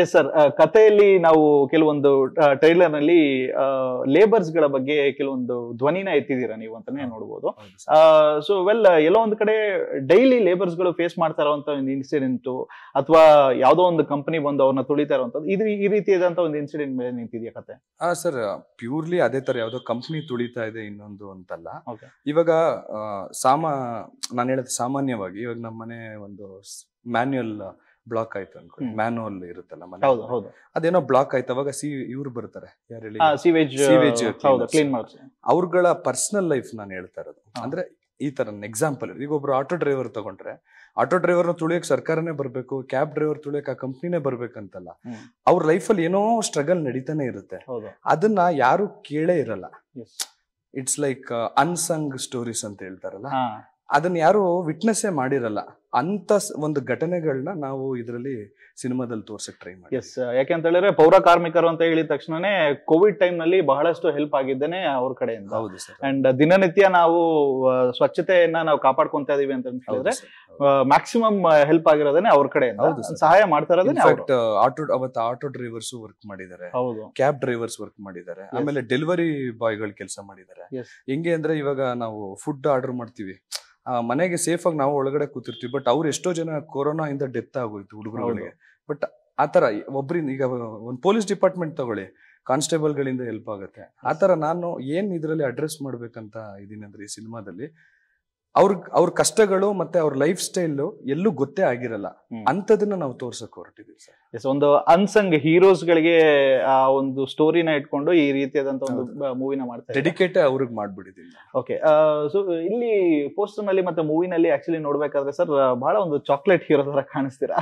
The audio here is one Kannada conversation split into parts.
ಎಸ್ ಸರ್ ಕಥೆಯಲ್ಲಿ ನಾವು ಕೆಲವೊಂದು ಟ್ರೈಲರ್ ನಲ್ಲಿ ಲೇಬರ್ಸ್ ಗಳ ಬಗ್ಗೆ ಕೆಲವೊಂದು ಧ್ವನಿನ ಎತ್ತಿದ್ದೀರಾ ನೀವು ಅಂತಾನೆ ನೋಡಬಹುದು ಸೊ ವೆಲ್ ಎಲ್ಲೋ ಒಂದ್ ಕಡೆ ಡೈಲಿ ಲೇಬರ್ಸ್ ಗಳು ಫೇಸ್ ಮಾಡ್ತಾ ಇರುವಂತ ಒಂದು ಇನ್ಸಿಡೆಂಟ್ ಅಥವಾ ಯಾವುದೋ ಒಂದು ಕಂಪನಿ ಬಂದು ಅವ್ರನ್ನ ತುಳಿತಾ ಅಂತ ಇದು ಈ ರೀತಿಯಾದಂತ ಒಂದು ಇನ್ಸಿಡೆಂಟ್ ಮೇಲೆ ನಿಂತಿದೆಯಾ ಕತೆ ಆ ಸರ್ ಪ್ಯೂರ್ಲಿ ಅದೇ ತರ ಯಾವ್ದೋ ಕಂಪನಿ ತುಳಿತಾ ಇದೆ ಇನ್ನೊಂದು ಅಂತಲ್ಲ ಇವಾಗ ಸಾಮಾ ನಾನು ಹೇಳದ್ ಸಾಮಾನ್ಯವಾಗಿ ಇವಾಗ ನಮ್ಮನೆ ಒಂದು ಮ್ಯಾನ್ಯಲ್ ಬ್ಲಾಕ್ ಆಯ್ತು ಅನ್ಕೊಂಡು ಮ್ಯಾನ್ ಇರುತ್ತಲ್ಲ ಮನೆ ಅದೇನೋ ಬ್ಲಾಕ್ ಆಯ್ತು ಅವಾಗ ಸಿ ಇವ್ರು ಬರ್ತಾರೆ ಅವ್ರಗಳ ಪರ್ಸನಲ್ ಲೈಫ್ ನಾನು ಹೇಳ್ತಾ ಇರೋದು ಅಂದ್ರೆ ಈ ತರ ಎಕ್ಸಾಂಪಲ್ ಈಗ ಒಬ್ರು ಆಟೋ ಡ್ರೈವರ್ ತಗೊಂಡ್ರೆ ಆಟೋ ಡ್ರೈವರ್ನ ತುಳಿಯಕ್ ಸರ್ಕಾರನೇ ಬರಬೇಕು ಕ್ಯಾಬ್ ಡ್ರೈವರ್ ತುಳಿಯಕ್ ಆ ಕಂಪ್ನಿನೇ ಬರ್ಬೇಕಂತಲ್ಲ ಅವ್ರ ಲೈಫಲ್ಲಿ ಏನೋ ಸ್ಟ್ರಗಲ್ ನಡೀತಾನೆ ಇರುತ್ತೆ ಅದನ್ನ ಯಾರು ಕೇಳೇ ಇರಲ್ಲ ಇಟ್ಸ್ ಲೈಕ್ ಅನ್ಸಂಗ್ ಸ್ಟೋರೀಸ್ ಅಂತ ಹೇಳ್ತಾರಲ್ಲ ಅದನ್ನ ಯಾರು ವಿಟ್ನೆಸ್ಸೇ ಮಾಡಿರಲ್ಲ ಅಂತ ಒಂದು ಘಟನೆಗಳನ್ನ ನಾವು ಇದರಲ್ಲಿ ಸಿನಿಮಾದಲ್ಲಿ ತೋರ್ಸಕ್ ಟ್ರೈ ಮಾಡಿ ಎಸ್ ಯಾಕೆ ಅಂತ ಹೇಳಿದ್ರೆ ಪೌರ ಕಾರ್ಮಿಕರು ಅಂತ ಹೇಳಿದ ತಕ್ಷಣನೇ ಕೋವಿಡ್ ಟೈಮ್ ನಲ್ಲಿ ಬಹಳಷ್ಟು ಹೆಲ್ಪ್ ಆಗಿದ್ದೇನೆ ಅವ್ರ ಕಡೆಯಿಂದ ಹೌದು ಸರ್ ಅಂಡ್ ದಿನನಿತ್ಯ ನಾವು ಸ್ವಚ್ಛತೆಯನ್ನ ನಾವು ಕಾಪಾಡ್ಕೊಂತ ಇದೀವಿ ಅಂತ ಹೇಳಿದ್ರೆ ಮ್ಯಾಕ್ಸಿಮಮ್ ಹೆಲ್ಪ್ ಆಗಿರೋದನ್ನೇ ಅವ್ರ ಕಡೆಯಿಂದ ಸಹಾಯ ಮಾಡ್ತಾ ಆಟೋ ಅವತ್ತು ಆಟೋ ಡ್ರೈವರ್ಸ್ ವರ್ಕ್ ಮಾಡಿದ್ದಾರೆ ಹೌದು ಕ್ಯಾಬ್ ಡ್ರೈವರ್ಸ್ ವರ್ಕ್ ಮಾಡಿದ್ದಾರೆ ಆಮೇಲೆ ಡೆಲಿವರಿ ಬಾಯ್ಗಳು ಕೆಲಸ ಮಾಡಿದ್ದಾರೆ ಹೆಂಗೆ ಅಂದ್ರೆ ಇವಾಗ ನಾವು ಫುಡ್ ಆರ್ಡರ್ ಮಾಡ್ತೀವಿ ಮನೆಗೆ ಸೇಫ್ ಆಗಿ ನಾವು ಒಳಗಡೆ ಕೂತಿರ್ತೀವಿ ಬಟ್ ಅವ್ರು ಎಷ್ಟೋ ಜನ ಕೊರೋನಾ ಇಂದ ಡೆತ್ ಆಗೋಯ್ತು ಹುಡುಗರುಗಳಿಗೆ ಬಟ್ ಆತರ ಒಬ್ಬರಿಂದ ಈಗ ಒಂದು ಪೊಲೀಸ್ ಡಿಪಾರ್ಟ್ಮೆಂಟ್ ತಗೊಳ್ಳಿ ಕಾನ್ಸ್ಟೇಬಲ್ ಗಳಿಂದ ಹೆಲ್ಪ್ ಆಗುತ್ತೆ ಆ ತರ ನಾನು ಏನ್ ಇದರಲ್ಲಿ ಅಡ್ರೆಸ್ ಮಾಡ್ಬೇಕಂತ ಇದೀನಿ ಅಂದ್ರೆ ಈ ಸಿನಿಮಾದಲ್ಲಿ ಅವ್ರ ಅವ್ರ ಕಷ್ಟಗಳು ಮತ್ತೆ ಅವ್ರ ಲೈಫ್ ಸ್ಟೈಲ್ ಎಲ್ಲೂ ಗೊತ್ತೇ ಆಗಿರಲ್ಲ ಅಂತದನ್ನ ನಾವು ತೋರ್ಸಕ್ ಹೊರಟಿದ್ವಿ ಸರ್ ಒಂದು ಅನ್ಸಂಗ್ ಹೀರೋಸ್ ಗಳಿಗೆ ಆ ಒಂದು ಸ್ಟೋರಿನ ಇಟ್ಕೊಂಡು ಈ ರೀತಿಯಾದಂತ ಒಂದು ಮೂವಿನ ಮಾಡ್ತಾರೆ ಡೆಡಿಕೇಟ್ ಅವ್ರಿಗೆ ಮಾಡ್ಬಿಡಿದೀವಿ ಓಕೆ ಸೊ ಇಲ್ಲಿ ಪೋಸ್ಟರ್ ನಲ್ಲಿ ಮತ್ತೆ ಮೂವಿನಲ್ಲಿ ಆಕ್ಚುಲಿ ನೋಡ್ಬೇಕಾದ್ರೆ ಸರ್ ಬಹಳ ಒಂದು ಚಾಕ್ಲೇಟ್ ಹೀರೋ ತರ ಕಾಣಿಸ್ತೀರಾ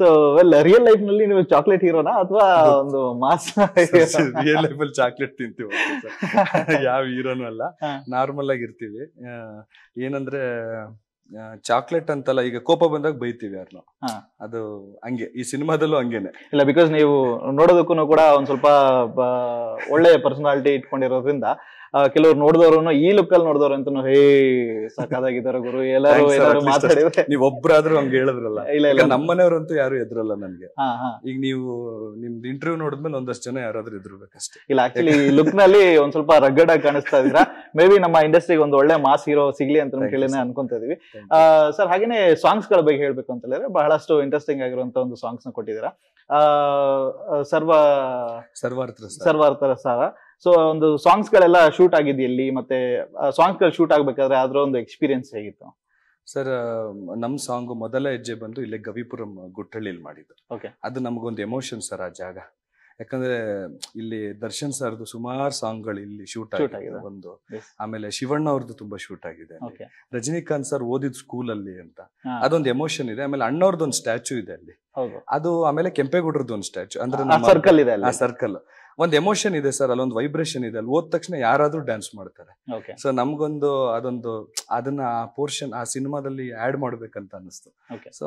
ಸೊ ವೆಲ್ ರಿಯಲ್ ಲೈಫ್ ನಲ್ಲಿ ನೀವು ಚಾಕ್ಲೇಟ್ ಹೀರೋನಾ ಅಥವಾ ಒಂದು ಮಾಸ್ ರಿಯಲ್ ಲೈಫ್ ಅಲ್ಲಿ ಚಾಕ್ಲೇಟ್ ತಿಂತೀವಿ ಯಾವ ಹೀರೋನು ಅಲ್ಲ ನಾರ್ಮಲ್ ಆಗಿರ್ತೀವಿ ಏನಂದ್ರೆ ಚಾಕ್ಲೇಟ್ ಅಂತಲ್ಲ ಈಗ ಕೋಪ ಬಂದಾಗ ಬೈತೀವಿ ಯಾರನ್ನ ಅದು ಹಂಗೆ ಈ ಸಿನಿಮಾದಲ್ಲೂ ಹಂಗೇನೆ ಇಲ್ಲ ಬಿಕಾಸ್ ನೀವು ನೋಡೋದಕ್ಕೂ ಕೂಡ ಒಂದ್ ಸ್ವಲ್ಪ ಒಳ್ಳೆಯ ಪರ್ಸನಾಲಿಟಿ ಇಟ್ಕೊಂಡಿರೋದ್ರಿಂದ ಕೆಲವ್ರು ನೋಡಿದವ್ರು ಈ ಲುಕ್ ಅಲ್ಲಿ ನೋಡಿದವ್ರು ಅಂತ ಹೇ ಸಾಕಾದಾಗಿದ್ದಾರೆ ಗುರು ಎಲ್ಲರೂ ಎಲ್ಲರೂ ಮಾತಾಡಿದ್ರೆ ನೀವ್ ಒಬ್ರಾದ್ರು ಹಂಗೆ ಹೇಳಿದ್ರಲ್ಲ ಇಲ್ಲ ಇಲ್ಲ ನಮ್ಮನೆಯವ್ರಂತೂ ಯಾರು ಎದ್ರಲ್ಲ ನನ್ಗೆ ಈಗ ನೀವು ನಿಮ್ದು ಇಂಟರ್ವ್ಯೂ ನೋಡಿದ್ಮೇಲೆ ಒಂದಷ್ಟು ಜನ ಯಾರಾದ್ರೂ ಎದ್ರಬೇಕಷ್ಟೇ ಇಲ್ಲ ಆಕ್ಚುಲಿ ಲುಕ್ ನಲ್ಲಿ ಒಂದ್ ಸ್ವಲ್ಪ ರಗ್ಗಡ್ ಆಗಿ ಕಾಣಿಸ್ತಾ ಇದ್ರ ಮೇ ಬಿ ನಮ್ಮ ಇಂಡಸ್ಟ್ರಿಗೆ ಒಂದ್ ಒಳ್ಳೆ ಮಾಸ್ ಹೀರೋ ಸಿಗ್ಲಿ ಅಂತ ಕೇಳಿನೇ ಅನ್ಕೊಂತ ಇದೀವಿ ಸರ್ ಹಾಗೇನೆ ಸಾಂಗ್ಸ್ ಗಳ ಬಗ್ಗೆ ಹೇಳ್ಬೇಕು ಅಂತ ಹೇಳಿದ್ರೆ ಬಹಳಷ್ಟು ಇಂಟ್ರೆಸ್ಟಿಂಗ್ ಆಗಿರುವಂತ ಒಂದು ಸಾಂಗ್ಸ್ ನ ಕೊಟ್ಟಿದ್ದೀರಾ ಸರ್ವ ಸರ್ವಾರ್ಥ ಸರ್ವಾರ್ಥರ ಸಾರ ಸೊ ಒಂದು ಸಾಂಗ್ಸ್ ಗಳೆಲ್ಲ ಶೂಟ್ ಆಗಿದೆ ಇಲ್ಲಿ ಮತ್ತೆ ಸಾಂಗ್ಸ್ ಗಳು ಶೂಟ್ ಆಗ್ಬೇಕಾದ್ರೆ ಅದರ ಒಂದು ಎಕ್ಸ್ಪೀರಿಯನ್ಸ್ ಹೇಗಿತ್ತು ಸರ್ ನಮ್ಮ ಸಾಂಗ್ ಮೊದಲ ಹೆಜ್ಜೆ ಬಂದು ಇಲ್ಲಿ ಗವಿಪುರಂ ಗುಟ್ಟಳ್ಳಿಲಿ ಮಾಡಿದ್ದು ಓಕೆ ಅದು ನಮಗೊಂದು ಎಮೋಷನ್ ಸರ್ ಆ ಜಾಗ ಯಾಕಂದ್ರೆ ಇಲ್ಲಿ ದರ್ಶನ್ ಸರ್ದು ಸುಮಾರು ಸಾಂಗ್ಗಳು ಇಲ್ಲಿ ಶೂಟ್ ಆಗಿದೆ ಒಂದು ಆಮೇಲೆ ಶಿವಣ್ಣ ಅವ್ರದ್ದು ತುಂಬಾ ಶೂಟ್ ಆಗಿದೆ ರಜನಿಕಾಂತ್ ಸರ್ ಓದಿದ ಸ್ಕೂಲ್ ಅಲ್ಲಿ ಅಂತ ಅದೊಂದು ಎಮೋಷನ್ ಇದೆ ಆಮೇಲೆ ಅಣ್ಣವ್ರದ್ದು ಒಂದು ಸ್ಟ್ಯಾಚು ಇದೆ ಅಲ್ಲಿ ಅದು ಆಮೇಲೆ ಕೆಂಪೇಗೌಡರದ್ದು ಒಂದು ಸ್ಟ್ಯಾಚು ಅಂದ್ರೆ ಸರ್ಕಲ್ ಇದೆ ಸರ್ಕಲ್ ಒಂದ್ ಎಮೋಷನ್ ಇದೆ ಸರ್ ಅಲ್ಲೊಂದು ವೈಬ್ರೇಷನ್ ಇದೆ ಅಲ್ಲಿ ಹೋದ ತಕ್ಷಣ ಯಾರಾದ್ರೂ ಡ್ಯಾನ್ಸ್ ಮಾಡ್ತಾರೆ ಸೊ ನಮ್ಗೊಂದು ಅದೊಂದು ಅದನ್ನ ಆ ಪೋರ್ಷನ್ ಆ ಸಿನಿಮಾದಲ್ಲಿ ಆಡ್ ಮಾಡ್ಬೇಕಂತ ಅನಿಸ್ತು ಸೊ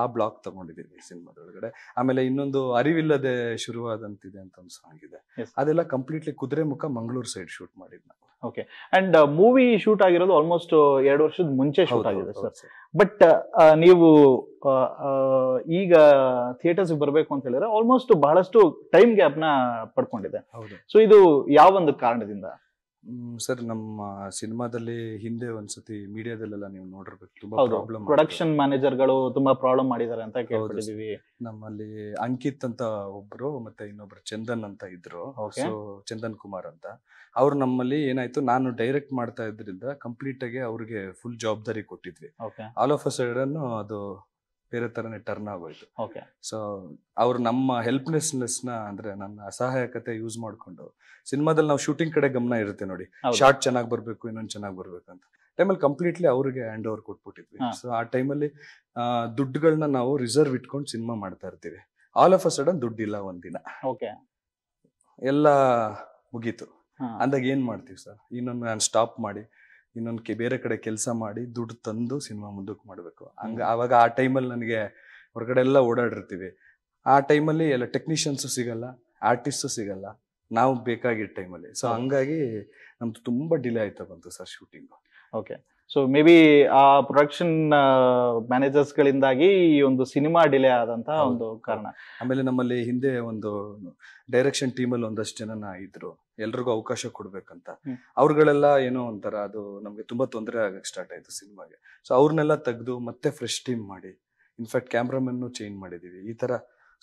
ಆ ಬ್ಲಾಕ್ ತಗೊಂಡಿದೀವಿ ಸಿನಿಮಾದೊಳಗಡೆ ಆಮೇಲೆ ಇನ್ನೊಂದು ಅರಿವಿಲ್ಲದೆ ಶುರುವಾದಂತಿದೆ ಅಂತ ಒಂದು ಸಾಂಗ್ ಇದೆ ಅದೆಲ್ಲ ಕಂಪ್ಲೀಟ್ಲಿ ಕುದುರೆ ಮುಖ ಮಂಗಳೂರು ಸೈಡ್ ಶೂಟ್ ಮಾಡಿದ್ ನಾವು ಓಕೆ ಅಂಡ್ ಮೂವಿ ಶೂಟ್ ಆಗಿರೋದು ಆಲ್ಮೋಸ್ಟ್ uh, ಎರಡು ವರ್ಷದ ಮುಂಚೆ ಶೂಟ್ ಆಗಿದೆ ಸರ್ ಬಟ್ uh, ನೀವು ಈಗ ಥಿಯೇಟರ್ಸ್ ಬರಬೇಕು ಅಂತ ಹೇಳಿದ್ರೆ ಆಲ್ಮೋಸ್ಟ್ ಬಹಳಷ್ಟು ಟೈಮ್ ಗ್ಯಾಪ್ ನ ಪಡ್ಕೊಂಡಿದೆ ಸೊ ಇದು ಯಾವ ಒಂದು ಕಾರಣದಿಂದ ಸರ್ ನಮ್ಮ ಸಿನಿಮಾದಲ್ಲಿ ಹಿಂದೆ ಒಂದ್ಸತಿ ಮೀಡಿಯಾದಲ್ಲೆಲ್ಲ ನೀವು ನೋಡಿರ್ಬೇಕು ತುಂಬಾ ಪ್ರಾಬ್ಲಮ್ ಪ್ರಾಬ್ಲಮ್ ಪ್ರೊಡಕ್ಷನ್ ಗಳು ತುಂಬಾ ಪ್ರಾಬ್ಲಮ್ ಮಾಡಿದ್ದಾರೆ ಅಂತ ಕೇಳ್ಕೊಂಡಿದೀವಿ ನಮ್ಮಲ್ಲಿ ಅಂಕಿತ್ ಅಂತ ಒಬ್ರು ಮತ್ತೆ ಇನ್ನೊಬ್ರು ಚಂದನ್ ಅಂತ ಇದ್ರು ಚಂದನ್ ಕುಮಾರ್ ಅಂತ ಅವ್ರು ನಮ್ಮಲ್ಲಿ ಏನಾಯ್ತು ನಾನು ಡೈರೆಕ್ಟ್ ಮಾಡ್ತಾ ಇದ್ರಿಂದ ಕಂಪ್ಲೀಟ್ ಆಗಿ ಅವ್ರಿಗೆ ಫುಲ್ ಜವಾಬ್ದಾರಿ ಕೊಟ್ಟಿದ್ವಿ ಆಲ್ ಆಫ್ ಅ ಸಡನ್ ಅದು ಬೇರೆ ತರನೇ ಟರ್ನ್ ಆಗೋಯ್ತು ಸೊ ಅವ್ರು ನಮ್ಮ ಹೆಲ್ಪ್ಲೆಸ್ನೆಸ್ ನ ಅಂದ್ರೆ ನನ್ನ ಅಸಹಾಯಕತೆ ಯೂಸ್ ಮಾಡ್ಕೊಂಡು ಸಿನಿಮಾದಲ್ಲಿ ನಾವು ಶೂಟಿಂಗ್ ಕಡೆ ಗಮನ ಇರುತ್ತೆ ನೋಡಿ ಶಾರ್ಟ್ ಚೆನ್ನಾಗಿ ಬರ್ಬೇಕು ಇನ್ನೊಂದು ಚೆನ್ನಾಗಿ ಬರ್ಬೇಕು ಅಂತ ಟೈಮಲ್ಲಿ ಕಂಪ್ಲೀಟ್ಲಿ ಅವ್ರಿಗೆ ಹ್ಯಾಂಡ್ ಓವರ್ ಕೊಟ್ಬಿಟ್ಟಿದ್ವಿ ಸೊ ಆ ಟೈಮಲ್ಲಿ ದುಡ್ಡುಗಳನ್ನ ನಾವು ರಿಸರ್ವ್ ಇಟ್ಕೊಂಡು ಸಿನಿಮಾ ಮಾಡ್ತಾ ಇರ್ತೀವಿ ಆಲ್ ಆಫ್ ಅ ಸಡನ್ ದುಡ್ಡಿಲ್ಲ ಒಂದಿನ ಓಕೆ ಎಲ್ಲ ಮುಗೀತು ಅಂದಾಗ ಏನ್ ಮಾಡ್ತೀವಿ ಸರ್ ಇನ್ನೊಂದು ನಾನು ಸ್ಟಾಪ್ ಮಾಡಿ ಇನ್ನೊಂದು ಕೆ ಬೇರೆ ಕಡೆ ಕೆಲಸ ಮಾಡಿ ದುಡ್ಡು ತಂದು ಸಿನಿಮಾ ಮುಂದಕ್ಕೆ ಮಾಡಬೇಕು ಹಂಗೆ ಆವಾಗ ಆ ಟೈಮಲ್ಲಿ ನನಗೆ ಹೊರಗಡೆ ಎಲ್ಲ ಓಡಾಡಿರ್ತೀವಿ ಆ ಟೈಮಲ್ಲಿ ಎಲ್ಲ ಟೆಕ್ನಿಷಿಯನ್ಸು ಸಿಗಲ್ಲ ಆರ್ಟಿಸ್ಟು ಸಿಗಲ್ಲ ನಾವು ಬೇಕಾಗಿದ್ದ ಟೈಮಲ್ಲಿ ಸೊ ಹಂಗಾಗಿ ನಮ್ದು ತುಂಬ ಡಿಲೇ ಆಯ್ತಾ ಬಂತು sir shooting okay so maybe ಆ ಪ್ರೊಡಕ್ಷನ್ ಮ್ಯಾನೇಜರ್ಸ್ಗಳಿಂದಾಗಿ ಈ ಒಂದು ಸಿನಿಮಾ ಡಿಲೇ ಆದಂತಹ ಒಂದು ಕಾರಣ ಆಮೇಲೆ ನಮ್ಮಲ್ಲಿ ಹಿಂದೆ ಒಂದು ಡೈರೆಕ್ಷನ್ ಟೀಮಲ್ಲಿ ಒಂದಷ್ಟು ಜನ ಇದ್ರು ಎಲ್ರಿಗೂ ಅವಕಾಶ ಕೊಡ್ಬೇಕಂತ ಅವ್ರಗಳೆಲ್ಲ ಏನೋ ಒಂಥರ ಅದು ನಮ್ಗೆ ತುಂಬಾ ತೊಂದರೆ ಆಗಕ್ಕೆ ಸ್ಟಾರ್ಟ್ ಆಯ್ತು ಸಿನಿಮಾಗೆ ಸೊ ಅವ್ರನ್ನೆಲ್ಲ ತೆಗೆದು ಮತ್ತೆ ಫ್ರೆಶ್ ಟೀಮ್ ಮಾಡಿ ಇನ್ಫ್ಯಾಕ್ಟ್ ಕ್ಯಾಮ್ರಾಮನ್ ಚೇಂಜ್ ಮಾಡಿದೀವಿ ಈ ತರ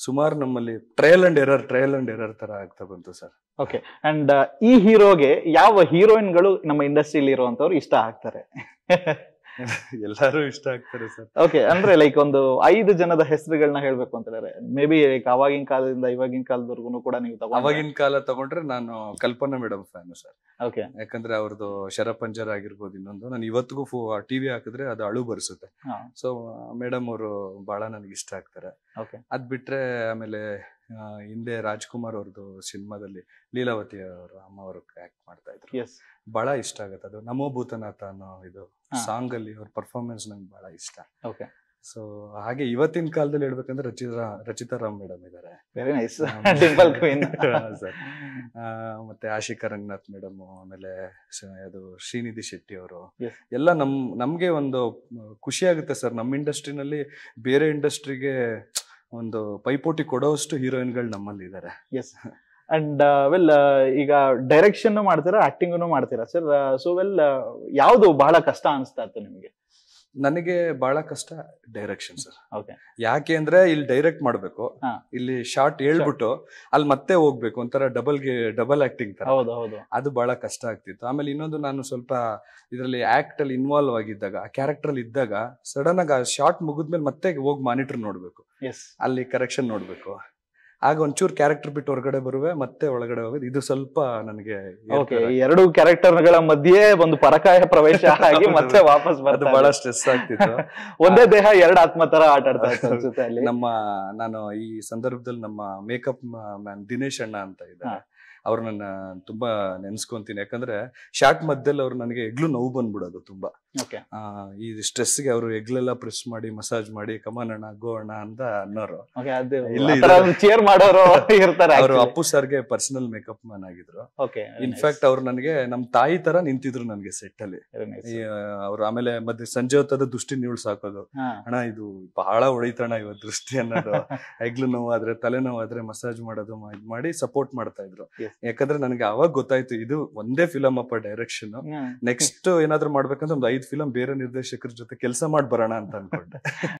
ಸುಮಾರು ನಮ್ಮಲ್ಲಿ trial and error trial and error ತರ ಆಗ್ತಾ ಬಂತು ಸರ್ ಓಕೆ ಅಂಡ್ ಈ ಹೀರೋಗೆ ಯಾವ ಹೀರೋಯಿನ್ಗಳು ನಮ್ಮ ಇಂಡಸ್ಟ್ರಿಯಲ್ಲಿ ಇರುವಂತವ್ರು ಇಷ್ಟ ಆಗ್ತಾರೆ ಎಲ್ಲರೂ ಇಷ್ಟ ಆಗ್ತಾರೆ ಸರ್ ಓಕೆ ಅಂದ್ರೆ ಲೈಕ್ ಒಂದು ಐದು ಜನದ ಹೆಸರುಗಳನ್ನ ಹೇಳ್ಬೇಕು ಅಂತ ಹೇಳಿದ್ರೆ ಮೇ ಬಿ ಲೈಕ್ ಅವಾಗಿನ ಕಾಲದಿಂದ ಇವಾಗಿನ ಕಾಲದವರೆಗೂ ಕೂಡ ನೀವು ಅವಾಗಿನ ಕಾಲ ತಗೊಂಡ್ರೆ ನಾನು Kalpana madam fan sir okay ಯಾಕಂದ್ರೆ ಅವ್ರದ್ದು ಶರಪಂಜರ ಆಗಿರ್ಬೋದು ಇನ್ನೊಂದು ನಾನು ಇವತ್ತಿಗೂ ಟಿವಿ ಹಾಕಿದ್ರೆ ಅದು ಅಳು ಬರ್ಸುತ್ತೆ ಸೊ ಮೇಡಮ್ ಅವರು ಬಹಳ ನನಗೆ ಇಷ್ಟ ಆಗ್ತಾರೆ ಅದ್ ಬಿಟ್ರೆ ಆಮೇಲೆ ಹಿಂದೆ ರಾಜ್ಕುಮಾರ್ ಅವ್ರದ್ದು ಸಿನಿಮಾದಲ್ಲಿ ಲೀಲಾವತಿ ಅವರು ಅಮ್ಮ ಅವರು ಆಕ್ಟ್ ಮಾಡ್ತಾ ಇದ್ರು ಬಹಳ ಇಷ್ಟ ಆಗತ್ತೆ ಅದು ನಮೋ ಭೂತನಾಥ ಅನ್ನೋ ಇದು ಸಾಂಗ್ ಅಲ್ಲಿ ಅವ್ರ ಪರ್ಫಾರ್ಮೆನ್ಸ್ ನಂಗೆ ಬಹಳ ಇಷ್ಟ ಓಕೆ ಸೊ ಹಾಗೆ ಇವತ್ತಿನ ಕಾಲದಲ್ಲಿ ಹೇಳ್ಬೇಕಂದ್ರೆ ರಚಿತಾ ರಚಿತಾ ರಾಮ್ ಮೇಡಮ್ ಇದ್ದಾರೆ ಮತ್ತೆ ಆಶಿಕಾ ರಂಗನಾಥ್ ಮೇಡಮ್ ಆಮೇಲೆ ಅದು ಶ್ರೀನಿಧಿ ಶೆಟ್ಟಿ ಅವರು ಎಲ್ಲ ನಮ್ ನಮ್ಗೆ ಒಂದು ಖುಷಿ ಆಗುತ್ತೆ ಸರ್ ನಮ್ಮ ಇಂಡಸ್ಟ್ರಿನಲ್ಲಿ ಬೇರೆ ಇಂಡಸ್ಟ್ರಿಗೆ ಒಂದು ಪೈಪೋಟಿ ಕೊಡೋಷ್ಟು ಹೀರೋಯಿನ್ಗಳು ನಮ್ಮಲ್ಲಿ ಇದ್ದಾರೆ yes and well uh, uh, ಈಗ ಡೈರೆಕ್ಷನ್ ಮಾಡ್ತೀರಾ ಆಕ್ಟಿಂಗ್ ಮಾಡ್ತೀರಾ ಸರ್ ಸೊ ವೆಲ್ ಯಾವುದು ಬಹಳ ಕಷ್ಟ ಅನಿಸ್ತಾ ಇತ್ತು ನಿಮಗೆ ನನಗೆ ಬಹಳ ಕಷ್ಟ ಡೈರೆಕ್ಷನ್ ಸರ್ ಯಾಕೆ ಅಂದ್ರೆ ಇಲ್ಲಿ ಡೈರೆಕ್ಟ್ ಮಾಡ್ಬೇಕು ಇಲ್ಲಿ ಶಾರ್ಟ್ ಹೇಳ್ಬಿಟ್ಟು ಅಲ್ಲಿ ಮತ್ತೆ ಹೋಗ್ಬೇಕು ಒಂಥರ ಡಬಲ್ ಡಬಲ್ ಆಕ್ಟಿಂಗ್ ತರ ಅದು ಬಹಳ ಕಷ್ಟ ಆಗ್ತಿತ್ತು ಆಮೇಲೆ ಇನ್ನೊಂದು ನಾನು ಸ್ವಲ್ಪ ಇದರಲ್ಲಿ ಆಕ್ಟ್ ಅಲ್ಲಿ ಇನ್ವಾಲ್ವ್ ಆಗಿದ್ದಾಗ ಆ ಕ್ಯಾರೆಕ್ಟರ್ ಅಲ್ಲಿ ಇದ್ದಾಗ ಸಡನ್ ಆಗಿ ಆ ಶಾರ್ಟ್ ಮುಗಿದ್ಮೇಲೆ ಮತ್ತೆ ಹೋಗಿ ಮಾನಿಟರ್ ನೋಡ್ಬೇಕು ಅಲ್ಲಿ ಕರೆಕ್ಷನ್ ನೋಡ್ಬೇಕು ಆಗ ಒಂಚೂರು ಕ್ಯಾರೆಕ್ಟರ್ ಬಿಟ್ಟು ಹೊರಗಡೆ ಬರುವೆ ಮತ್ತೆ ಒಳಗಡೆ ಹೋಗೋದು ಇದು ಸ್ವಲ್ಪ ನನಗೆ ಎರಡು ಕ್ಯಾರೆಕ್ಟರ್ಗಳ ಮಧ್ಯೆ ಒಂದು ಪರಕಾಯ ಪ್ರವೇಶ ಆಗಿ ಮತ್ತೆ ವಾಪಸ್ ಬರೋದು ಬಹಳ ಸ್ಟ್ರೆಸ್ ಆಗ್ತಿತ್ತು ಒಂದೇ ದೇಹ ಎರಡು ಆತ್ಮ ತರ ಆಟ ಆಡ್ತಾ ನಮ್ಮ ನಾನು ಈ ಸಂದರ್ಭದಲ್ಲಿ ನಮ್ಮ ಮೇಕಪ್ ಮ್ಯಾನ್ ದಿನೇಶ್ ಅಣ್ಣ ಅಂತ ಇದ್ದಾರೆ ಅವ್ರನ್ನ ತುಂಬಾ ನೆನ್ಸ್ಕೊಂತೀನಿ ಯಾಕಂದ್ರೆ ಶಾರ್ಟ್ ಮಧ್ಯದಲ್ಲಿ ಅವ್ರು ನನಗೆ ಎಗ್ಲು ನೋವು ಬಂದ್ಬಿಡೋದು ತುಂಬಾ ಈ ಸ್ಟ್ರೆಸ್ಗೆ ಅವರು ಎಗ್ಲೆಲ್ಲ ಪ್ರೆಸ್ ಮಾಡಿ ಮಸಾಜ್ ಮಾಡಿ ಕಮಾನಣ್ಣ ಗೋಣ ಅಂತ ಅನ್ನೋರು ಚೇರ್ ಮಾಡೋರು ಇರ್ತಾರೆ ಅವರು ಅಪ್ಪು ಸರ್ಗೆ ಪರ್ಸನಲ್ ಮೇಕಪ್ ಮ್ಯಾನ್ ಆಗಿದ್ರು ಇನ್ಫ್ಯಾಕ್ಟ್ ಅವ್ರು ನನಗೆ ನಮ್ ತಾಯಿ ತರ ನಿಂತಿದ್ರು ನನಗೆ ಸೆಟ್ ಅಲ್ಲಿ ಅವ್ರು ಆಮೇಲೆ ಮತ್ತೆ ಸಂಜೆ ಹೊತ್ತದ ದೃಷ್ಟಿ ನೀಳ್ ಸಾಕೋದು ಅಣ್ಣ ಇದು ಬಹಳ ಹೊಡಿತಣ ಇವ ದೃಷ್ಟಿ ಅನ್ನೋದು ಹೆಗ್ಲು ನೋವಾದ್ರೆ ತಲೆ ನೋವಾದ್ರೆ ಮಸಾಜ್ ಮಾಡೋದು ಮಾಡಿ ಸಪೋರ್ಟ್ ಮಾಡ್ತಾ ಇದ್ರು ಯಾಕಂದ್ರೆ ನನಗೆ ಅವಾಗ ಗೊತ್ತಾಯ್ತು ಇದು ಒಂದೇ ಫಿಲಮ್ ಅಪ್ಪ ಡೈರೆಕ್ಷನ್ ನೆಕ್ಸ್ಟ್ ಏನಾದ್ರು ಮಾಡ್ಬೇಕಂದ್ರೆ ಒಂದು ಐದು ಫಿಲಂ ಬೇರೆ ನಿರ್ದೇಶಕರ ಜೊತೆ ಕೆಲಸ ಮಾಡಿ ಬರೋಣ ಅಂತ ಅನ್ಕೊಂಡೆ